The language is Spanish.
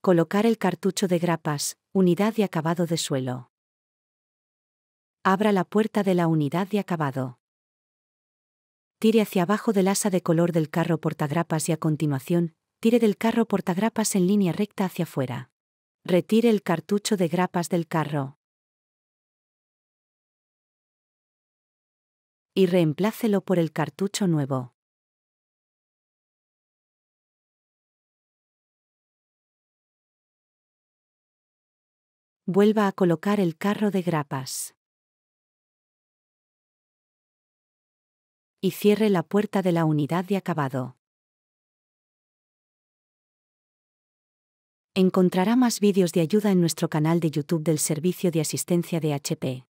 Colocar el cartucho de grapas, unidad de acabado de suelo. Abra la puerta de la unidad de acabado. Tire hacia abajo del asa de color del carro portagrapas y a continuación, tire del carro portagrapas en línea recta hacia afuera. Retire el cartucho de grapas del carro. Y reemplácelo por el cartucho nuevo. vuelva a colocar el carro de grapas. Y cierre la puerta de la unidad de acabado. Encontrará más vídeos de ayuda en nuestro canal de YouTube del Servicio de Asistencia de HP.